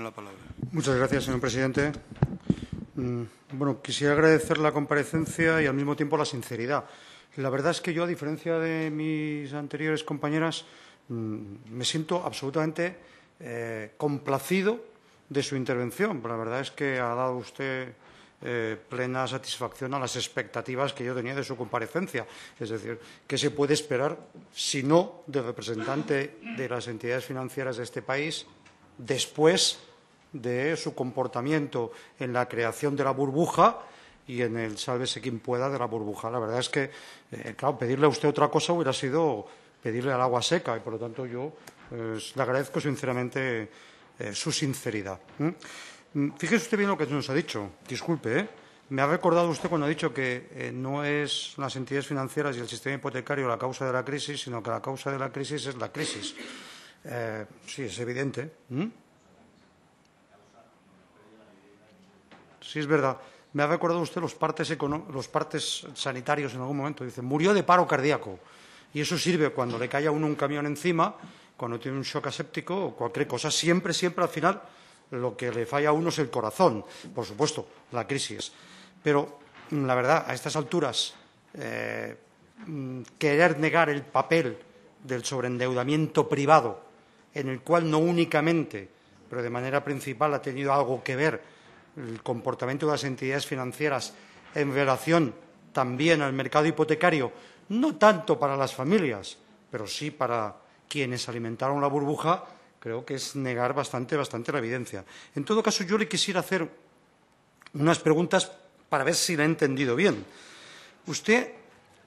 la palabra. Muchas gracias, señor presidente. Mm, bueno, quisiera agradecer la comparecencia y al mismo tiempo la sinceridad. La verdad es que yo, a diferencia de mis anteriores compañeras, mm, me siento absolutamente eh, complacido de su intervención. La verdad es que ha dado usted eh, plena satisfacción a las expectativas que yo tenía de su comparecencia. Es decir, ¿qué se puede esperar, si no, del representante de las entidades financieras de este país después de su comportamiento en la creación de la burbuja y en el sálvese quien pueda de la burbuja. La verdad es que, eh, claro, pedirle a usted otra cosa hubiera sido pedirle al agua seca y, por lo tanto, yo pues, le agradezco sinceramente eh, su sinceridad. Mm, fíjese usted bien lo que nos ha dicho. Disculpe, ¿eh? me ha recordado usted cuando ha dicho que no es las entidades financieras y el sistema hipotecario la causa de la crisis, sino que la causa de la crisis es la crisis. Eh, sí, es evidente. ¿Mm? Sí, es verdad. Me ha recordado usted los partes, los partes sanitarios en algún momento. Dice, murió de paro cardíaco. Y eso sirve cuando le cae a uno un camión encima, cuando tiene un shock aséptico o cualquier cosa. Siempre, siempre al final lo que le falla a uno es el corazón. Por supuesto, la crisis. Pero mm, la verdad, a estas alturas, eh, mm, querer negar el papel del sobreendeudamiento privado en el cual no únicamente, pero de manera principal, ha tenido algo que ver el comportamiento de las entidades financieras en relación también al mercado hipotecario, no tanto para las familias, pero sí para quienes alimentaron la burbuja, creo que es negar bastante, bastante la evidencia. En todo caso, yo le quisiera hacer unas preguntas para ver si la he entendido bien. Usted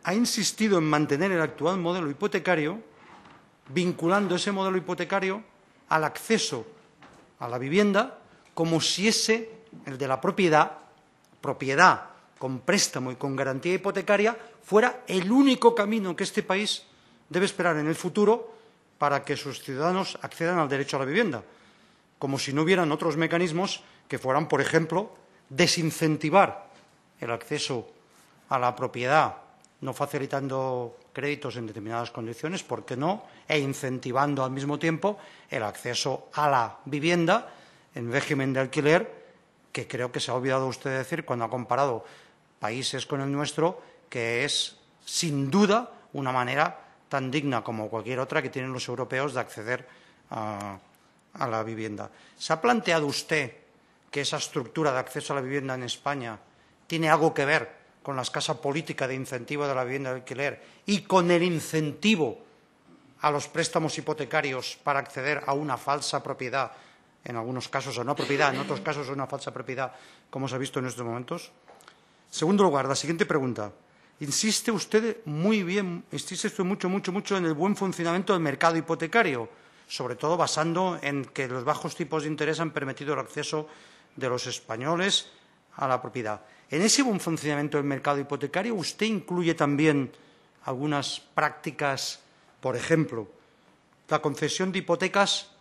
ha insistido en mantener el actual modelo hipotecario vinculando ese modelo hipotecario al acceso a la vivienda como si ese, el de la propiedad, propiedad con préstamo y con garantía hipotecaria, fuera el único camino que este país debe esperar en el futuro para que sus ciudadanos accedan al derecho a la vivienda, como si no hubieran otros mecanismos que fueran, por ejemplo, desincentivar el acceso a la propiedad, no facilitando créditos en determinadas condiciones, ¿por qué no? E incentivando al mismo tiempo el acceso a la vivienda en régimen de alquiler, que creo que se ha olvidado usted decir cuando ha comparado países con el nuestro, que es sin duda una manera tan digna como cualquier otra que tienen los europeos de acceder a, a la vivienda. ¿Se ha planteado usted que esa estructura de acceso a la vivienda en España tiene algo que ver con la escasa política de incentivo de la vivienda de alquiler y con el incentivo a los préstamos hipotecarios para acceder a una falsa propiedad, en algunos casos a una propiedad, en otros casos a una falsa propiedad, como se ha visto en estos momentos? Segundo lugar, la siguiente pregunta. Insiste usted muy bien, insiste usted mucho, mucho, mucho en el buen funcionamiento del mercado hipotecario, sobre todo basando en que los bajos tipos de interés han permitido el acceso de los españoles a la propiedad. En ese buen funcionamiento del mercado hipotecario, usted incluye también algunas prácticas, por ejemplo, la concesión de hipotecas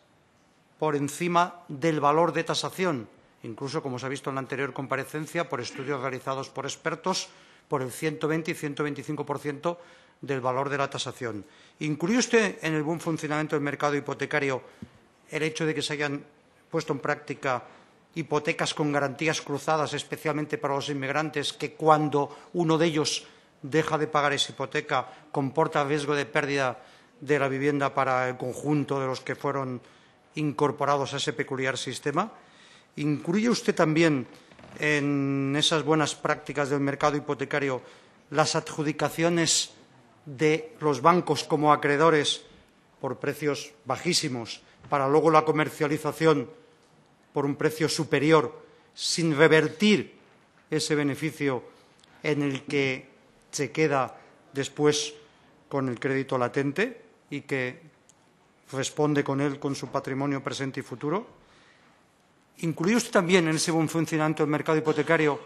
por encima del valor de tasación, incluso, como se ha visto en la anterior comparecencia, por estudios realizados por expertos, por el 120 y 125% del valor de la tasación. ¿Incluye usted en el buen funcionamiento del mercado hipotecario el hecho de que se hayan puesto en práctica hipotecas con garantías cruzadas, especialmente para los inmigrantes, que cuando uno de ellos deja de pagar esa hipoteca comporta riesgo de pérdida de la vivienda para el conjunto de los que fueron incorporados a ese peculiar sistema. ¿Incluye usted también en esas buenas prácticas del mercado hipotecario las adjudicaciones de los bancos como acreedores por precios bajísimos para luego la comercialización? por un precio superior sin revertir ese beneficio en el que se queda después con el crédito latente y que responde con él con su patrimonio presente y futuro. ¿Incluye usted también en ese buen funcionamiento del mercado hipotecario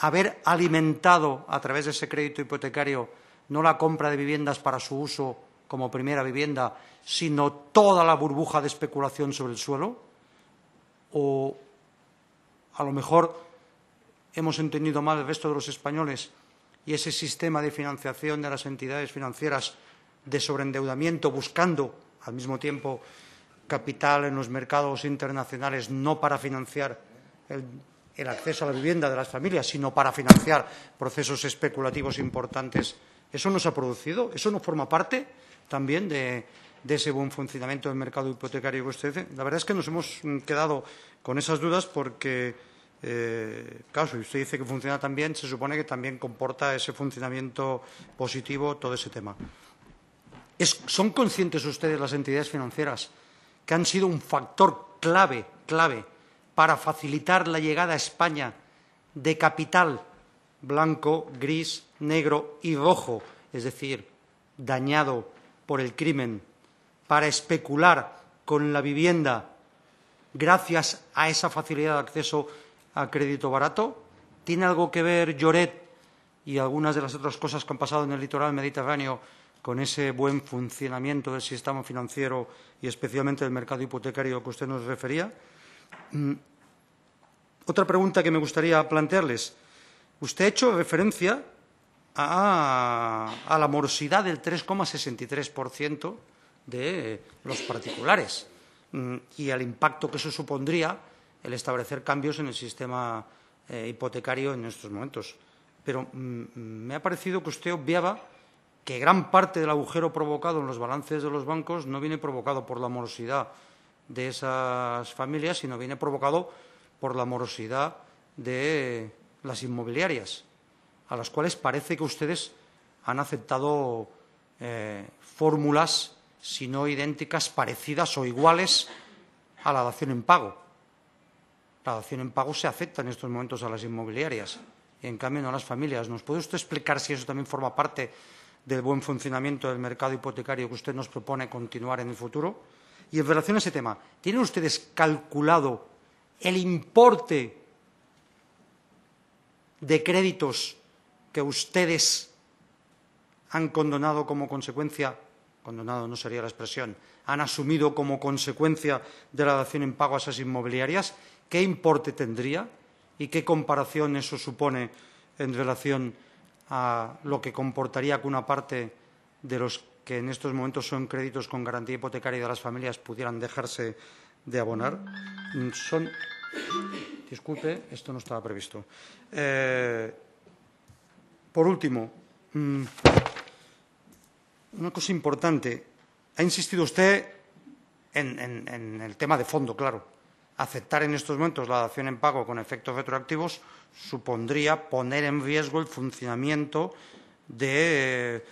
haber alimentado a través de ese crédito hipotecario no la compra de viviendas para su uso como primera vivienda, sino toda la burbuja de especulación sobre el suelo? o a lo mejor hemos entendido mal el resto de los españoles y ese sistema de financiación de las entidades financieras de sobreendeudamiento buscando al mismo tiempo capital en los mercados internacionales no para financiar el, acceso a la vivienda de las familias, sino para financiar procesos especulativos importantes. ¿Eso no se ha producido? ¿Eso no forma parte también de, de ese buen funcionamiento del mercado hipotecario que usted dice. La verdad es que nos hemos mm, quedado con esas dudas porque, eh, claro, si usted dice que funciona tan bien, se supone que también comporta ese funcionamiento positivo todo ese tema. ¿Son conscientes ustedes las entidades financieras que han sido un factor clave, clave, para facilitar la llegada a España de capital blanco, gris, negro y rojo, es decir, dañado por el crimen para especular con la vivienda gracias a esa facilidad de acceso a crédito barato? ¿Tiene algo que ver Lloret y algunas de las otras cosas que han pasado en el litoral mediterráneo con ese buen funcionamiento del sistema financiero y especialmente del mercado hipotecario que usted nos refería? Mm, otra pregunta que me gustaría plantearles. Usted ha hecho referencia a, a la morosidad del 3,63% de eh, los particulares mm, y al impacto que eso supondría el establecer cambios en el sistema eh, hipotecario en estos momentos. Pero mm, mm, me ha parecido que usted obviaba que gran parte del agujero provocado en los balances de los bancos no viene provocado por la morosidad de esas familias, sino viene provocado por la morosidad de las inmobiliarias, a las cuales parece que ustedes han aceptado eh, fórmulas sino no idénticas, parecidas o iguales a la dación en pago. La dación en pago se acepta en estos momentos a las inmobiliarias y, en cambio, no a las familias. ¿Nos puede usted explicar si eso también forma parte del buen funcionamiento del mercado hipotecario que usted nos propone continuar en el futuro? Y en relación a ese tema, ¿tienen ustedes calculado el importe de créditos que ustedes han condonado como consecuencia condonado no sería la expresión, han asumido como consecuencia de la dación en pago a esas inmobiliarias, ¿qué importe tendría y qué comparación eso supone en relación a lo que comportaría que una parte de los que en estos momentos son créditos con garantía hipotecaria de las familias pudieran dejarse de abonar? Mm, disculpe, esto no estaba previsto. Eh, por último. Mm, una cosa importante. Ha insistido usted en, el tema de fondo, claro. Aceptar en estos momentos la dación en pago con efectos retroactivos supondría poner en riesgo el funcionamiento de eh,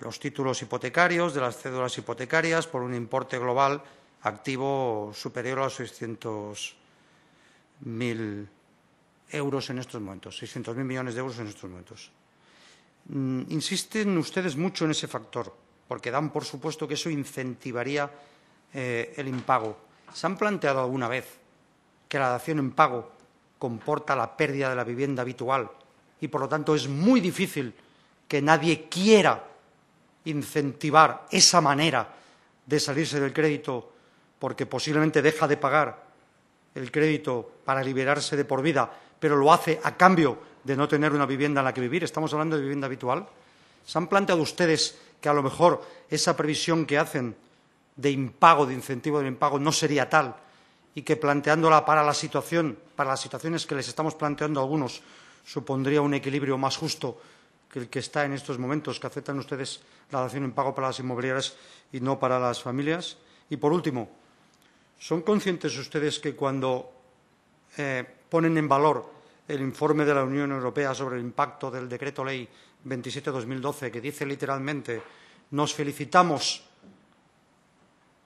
los títulos hipotecarios, de las cédulas hipotecarias, por un importe global activo superior a los 600.000 euros en estos momentos, 600.000 millones de euros en estos momentos. Mm, insisten ustedes mucho en ese factor, porque dan por supuesto que eso incentivaría eh, el impago. ¿Se han planteado alguna vez que la dación en pago comporta la pérdida de la vivienda habitual y, por lo tanto, es muy difícil que nadie quiera incentivar esa manera de salirse del crédito porque posiblemente deja de pagar el crédito para liberarse de por vida, pero lo hace a cambio de no tener una vivienda en la que vivir, estamos hablando de vivienda habitual. ¿Se han planteado ustedes que a lo mejor esa previsión que hacen de impago, de incentivo de impago, no sería tal y que planteándola para la situación, para las situaciones que les estamos planteando a algunos, supondría un equilibrio más justo que el que está en estos momentos, que aceptan ustedes la dación en pago para las inmobiliarias y no para las familias? Y por último, ¿son conscientes ustedes que cuando eh, ponen en valor el informe de la Unión Europea sobre el impacto del Decreto Ley 27-2012, que dice literalmente nos felicitamos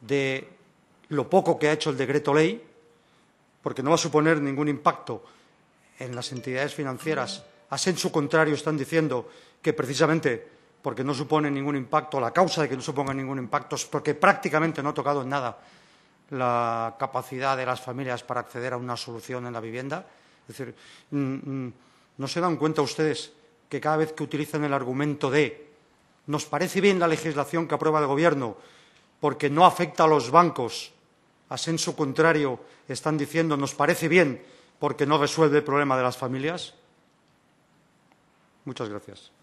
de lo poco que ha hecho el Decreto Ley, porque no va a suponer ningún impacto en las entidades financieras. A su contrario, están diciendo que precisamente porque no supone ningún impacto, la causa de que no suponga ningún impacto es porque prácticamente no ha tocado en nada la capacidad de las familias para acceder a una solución en la vivienda. Es decir, mm, mm, ¿no se dan cuenta ustedes que cada vez que utilizan el argumento de nos parece bien la legislación que aprueba el Gobierno porque no afecta a los bancos, a senso contrario están diciendo nos parece bien porque no resuelve el problema de las familias? Muchas gracias.